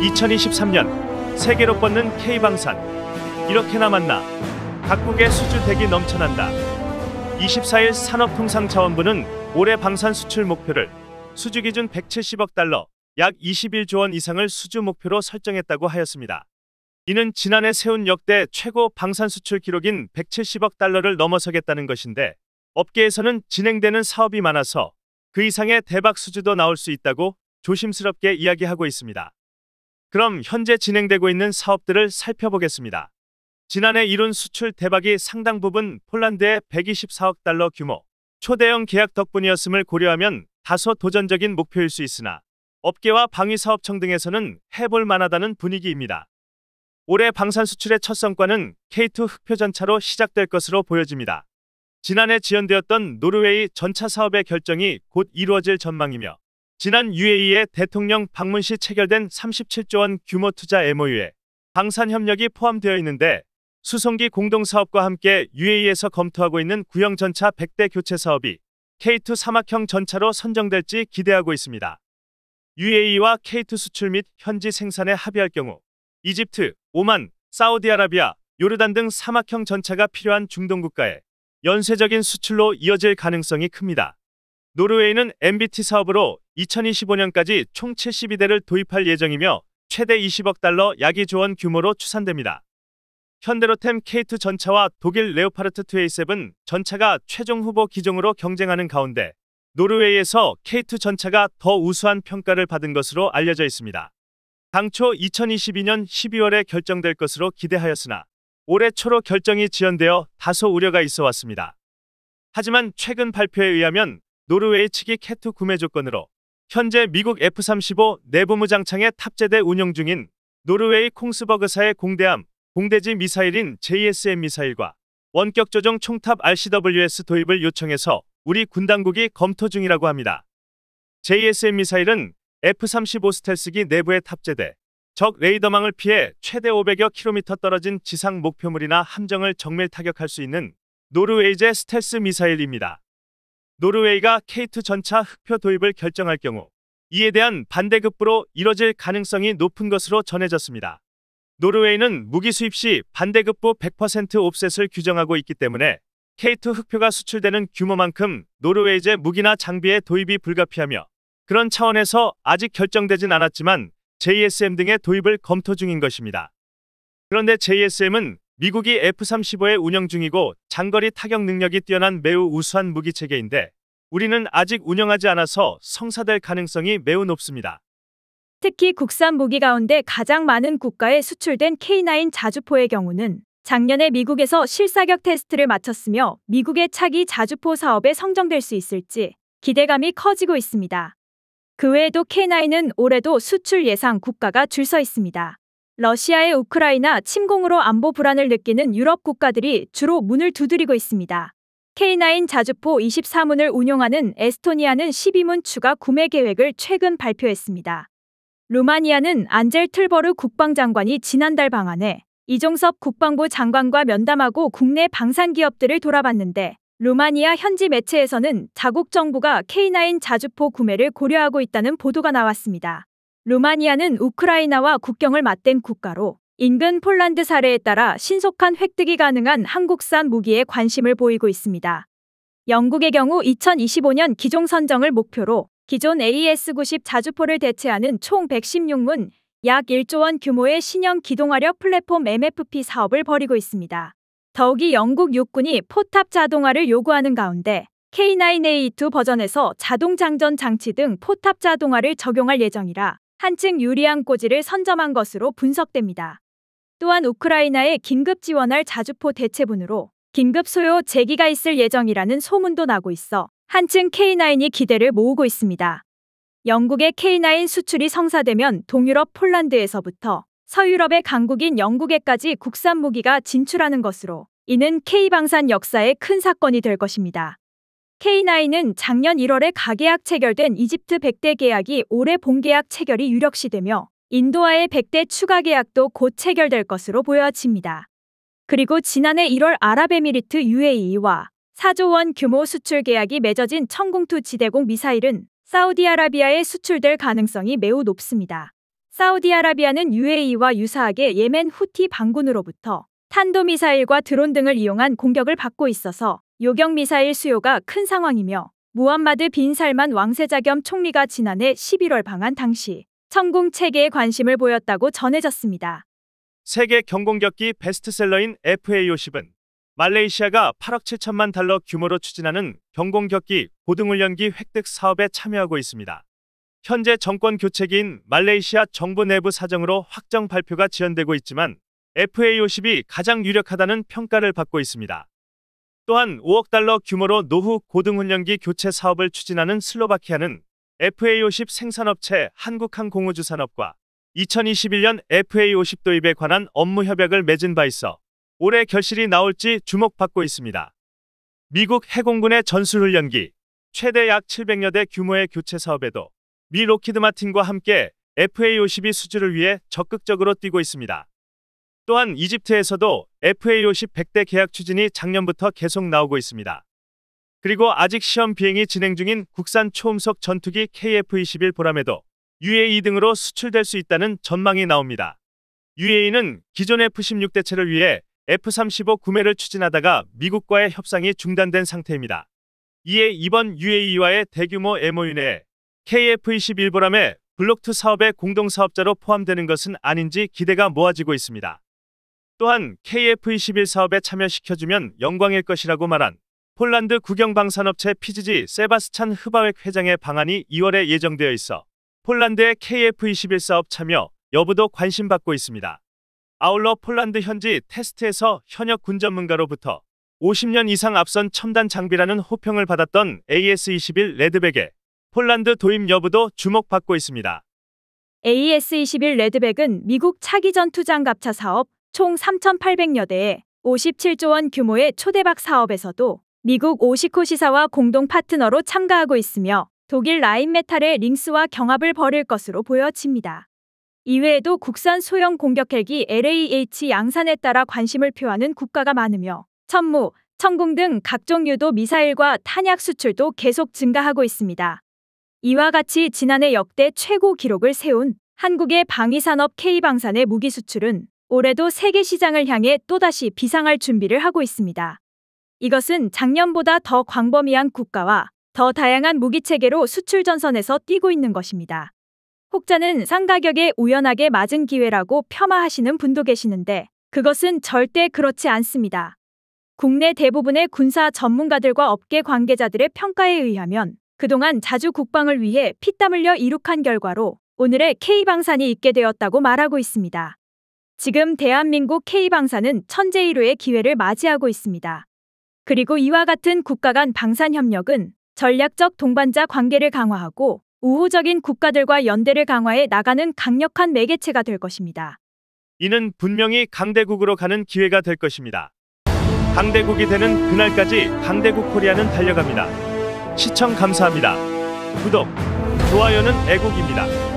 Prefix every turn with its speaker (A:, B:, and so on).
A: 2023년 세계로 뻗는 K방산 이렇게나 만나 각국의 수주택이 넘쳐난다. 24일 산업통상자원부는 올해 방산 수출 목표를 수주 기준 170억 달러 약 21조 원 이상을 수주 목표로 설정했다고 하였습니다. 이는 지난해 세운 역대 최고 방산 수출 기록인 170억 달러를 넘어서겠다는 것인데 업계에서는 진행되는 사업이 많아서 그 이상의 대박 수주도 나올 수 있다고 조심스럽게 이야기하고 있습니다. 그럼 현재 진행되고 있는 사업들을 살펴보겠습니다. 지난해 이룬 수출 대박이 상당 부분 폴란드의 124억 달러 규모 초대형 계약 덕분이었음을 고려하면 다소 도전적인 목표일 수 있으나 업계와 방위사업청 등에서는 해볼 만하다는 분위기입니다. 올해 방산 수출의 첫 성과는 K2 흑표전차로 시작될 것으로 보여집니다. 지난해 지연되었던 노르웨이 전차 사업의 결정이 곧 이루어질 전망이며 지난 UAE의 대통령 방문 시 체결된 37조 원 규모 투자 MOU에 방산 협력이 포함되어 있는데 수송기 공동사업과 함께 UAE에서 검토하고 있는 구형 전차 100대 교체 사업이 K2 사막형 전차로 선정될지 기대하고 있습니다. UAE와 K2 수출 및 현지 생산에 합의할 경우 이집트, 오만, 사우디아라비아, 요르단 등 사막형 전차가 필요한 중동 국가에 연쇄적인 수출로 이어질 가능성이 큽니다. 노르웨이는 MBT 사업으로 2025년까지 총 72대를 도입할 예정이며 최대 20억 달러 야기 조언 규모로 추산됩니다. 현대로템 K2 전차와 독일 레오파르트 2A7 전차가 최종 후보 기종으로 경쟁하는 가운데 노르웨이에서 K2 전차가 더 우수한 평가를 받은 것으로 알려져 있습니다. 당초 2022년 12월에 결정될 것으로 기대하였으나 올해 초로 결정이 지연되어 다소 우려가 있어 왔습니다. 하지만 최근 발표에 의하면 노르웨이 측이 캐투 구매 조건으로 현재 미국 F-35 내부무 장창에 탑재돼 운영 중인 노르웨이 콩스버그사의 공대함 공대지 미사일인 JSM 미사일과 원격 조정 총탑 RCWS 도입을 요청해서 우리 군 당국이 검토 중이라고 합니다. JSM 미사일은 F-35 스텔스기 내부에 탑재돼 적 레이더망을 피해 최대 500여 킬로미터 떨어진 지상 목표물이나 함정을 정밀 타격할 수 있는 노르웨이제 스텔스 미사일입니다. 노르웨이가 K2 전차 흑표 도입을 결정할 경우 이에 대한 반대급부로 이뤄질 가능성이 높은 것으로 전해졌습니다. 노르웨이는 무기 수입 시 반대급부 100% 옵셋을 규정하고 있기 때문에 K2 흑표가 수출되는 규모만큼 노르웨이제 무기나 장비의 도입이 불가피하며 그런 차원에서 아직 결정되진 않았지만 JSM 등의 도입을 검토 중인 것입니다. 그런데 JSM은 미국이 F-35의 운영 중이고 장거리 타격 능력이 뛰어난 매우 우수한 무기체계인데 우리는 아직 운영하지 않아서 성사될 가능성이 매우 높습니다.
B: 특히 국산 무기 가운데 가장 많은 국가에 수출된 K9 자주포의 경우는 작년에 미국에서 실사격 테스트를 마쳤으며 미국의 차기 자주포 사업에 성정될 수 있을지 기대감이 커지고 있습니다. 그 외에도 K9은 올해도 수출 예상 국가가 줄서 있습니다. 러시아의 우크라이나 침공으로 안보 불안을 느끼는 유럽 국가들이 주로 문을 두드리고 있습니다. K9 자주포 24문을 운용하는 에스토니아는 12문 추가 구매 계획을 최근 발표했습니다. 루마니아는 안젤 틀버르 국방장관이 지난달 방한해 이종섭 국방부 장관과 면담하고 국내 방산 기업들을 돌아봤는데 루마니아 현지 매체에서는 자국 정부가 K9 자주포 구매를 고려하고 있다는 보도가 나왔습니다. 루마니아는 우크라이나와 국경을 맞댄 국가로 인근 폴란드 사례에 따라 신속한 획득이 가능한 한국산 무기에 관심을 보이고 있습니다. 영국의 경우 2025년 기종 선정을 목표로 기존 AS-90 자주포를 대체하는 총 116문 약 1조 원 규모의 신형 기동화력 플랫폼 MFP 사업을 벌이고 있습니다. 더욱이 영국 육군이 포탑 자동화를 요구하는 가운데 K9A2 버전에서 자동 장전 장치 등 포탑 자동화를 적용할 예정이라 한층 유리한 꼬지를 선점한 것으로 분석됩니다. 또한 우크라이나의 긴급 지원할 자주포 대체분으로 긴급 소요 재기가 있을 예정이라는 소문도 나고 있어 한층 K9이 기대를 모으고 있습니다. 영국의 K9 수출이 성사되면 동유럽 폴란드에서부터 서유럽의 강국인 영국에까지 국산 무기가 진출하는 것으로 이는 K방산 역사의 큰 사건이 될 것입니다. K9은 작년 1월에 가계약 체결된 이집트 100대 계약이 올해 본계약 체결이 유력시되며 인도와의 100대 추가 계약도 곧 체결될 것으로 보여집니다. 그리고 지난해 1월 아랍에미리트 UAE와 4조 원 규모 수출 계약이 맺어진 청궁투 지대공 미사일은 사우디아라비아에 수출될 가능성이 매우 높습니다. 사우디아라비아는 UAE와 유사하게 예멘 후티 반군으로부터 탄도미사일과 드론 등을 이용한 공격을 받고 있어서 요격 미사일 수요가 큰 상황이며 무함마드 빈 살만 왕세자 겸 총리가 지난해 11월 방한 당시 천공 체계에 관심을 보였다고 전해졌습니다.
A: 세계 경공격기 베스트셀러인 FA50은 말레이시아가 8억 7천만 달러 규모로 추진하는 경공격기 고등훈련기 획득 사업에 참여하고 있습니다. 현재 정권 교체기인 말레이시아 정부 내부 사정으로 확정 발표가 지연되고 있지만 FA50이 가장 유력하다는 평가를 받고 있습니다. 또한 5억 달러 규모로 노후 고등훈련기 교체 사업을 추진하는 슬로바키아는 FA50 생산업체 한국항공우주산업과 2021년 FA50 도입에 관한 업무 협약을 맺은 바 있어 올해 결실이 나올지 주목받고 있습니다. 미국 해공군의 전술훈련기 최대 약 700여 대 규모의 교체 사업에도 미 로키드 마틴과 함께 FA50이 수주를 위해 적극적으로 뛰고 있습니다. 또한 이집트에서도 FAO10 100대 계약 추진이 작년부터 계속 나오고 있습니다. 그리고 아직 시험 비행이 진행 중인 국산 초음속 전투기 KF-21 보람에도 UAE 등으로 수출될 수 있다는 전망이 나옵니다. UAE는 기존 F-16 대체를 위해 F-35 구매를 추진하다가 미국과의 협상이 중단된 상태입니다. 이에 이번 UAE와의 대규모 MOU 내에 KF-21 보람에 블록투 사업의 공동사업자로 포함되는 것은 아닌지 기대가 모아지고 있습니다. 또한 KF-21 사업에 참여시켜주면 영광일 것이라고 말한 폴란드 국영방산업체 피지지 세바스찬 흐바웩 회장의 방안이 2월에 예정되어 있어 폴란드의 KF-21 사업 참여 여부도 관심받고 있습니다. 아울러 폴란드 현지 테스트에서 현역 군 전문가로부터 50년 이상 앞선 첨단 장비라는 호평을 받았던 AS-21 레드백의 폴란드 도입 여부도 주목받고 있습니다.
B: AS-21 레드백은 미국 차기전 투장갑차 사업 총 3,800여 대의 57조 원 규모의 초대박 사업에서도 미국 오시코 시사와 공동 파트너로 참가하고 있으며 독일 라인메탈의 링스와 경합을 벌일 것으로 보여집니다. 이외에도 국산 소형 공격 헬기 LAH 양산에 따라 관심을 표하는 국가가 많으며 천무, 천궁 등 각종 유도 미사일과 탄약 수출도 계속 증가하고 있습니다. 이와 같이 지난해 역대 최고 기록을 세운 한국의 방위산업 K방산의 무기 수출은 올해도 세계 시장을 향해 또다시 비상할 준비를 하고 있습니다. 이것은 작년보다 더 광범위한 국가와 더 다양한 무기 체계로 수출 전선에서 뛰고 있는 것입니다. 혹자는 상가격에 우연하게 맞은 기회라고 폄하하시는 분도 계시는데 그것은 절대 그렇지 않습니다. 국내 대부분의 군사 전문가들과 업계 관계자들의 평가에 의하면 그동안 자주 국방을 위해 피땀 흘려 이룩한 결과로 오늘의 K방산이 있게 되었다고 말하고 있습니다. 지금 대한민국 K방사는 천재 1호의 기회를 맞이하고 있습니다. 그리고 이와 같은 국가 간 방산 협력은 전략적 동반자 관계를 강화하고 우호적인 국가들과 연대를 강화해 나가는 강력한 매개체가 될 것입니다.
A: 이는 분명히 강대국으로 가는 기회가 될 것입니다. 강대국이 되는 그날까지 강대국 코리아는 달려갑니다. 시청 감사합니다. 구독, 좋아요는 애국입니다.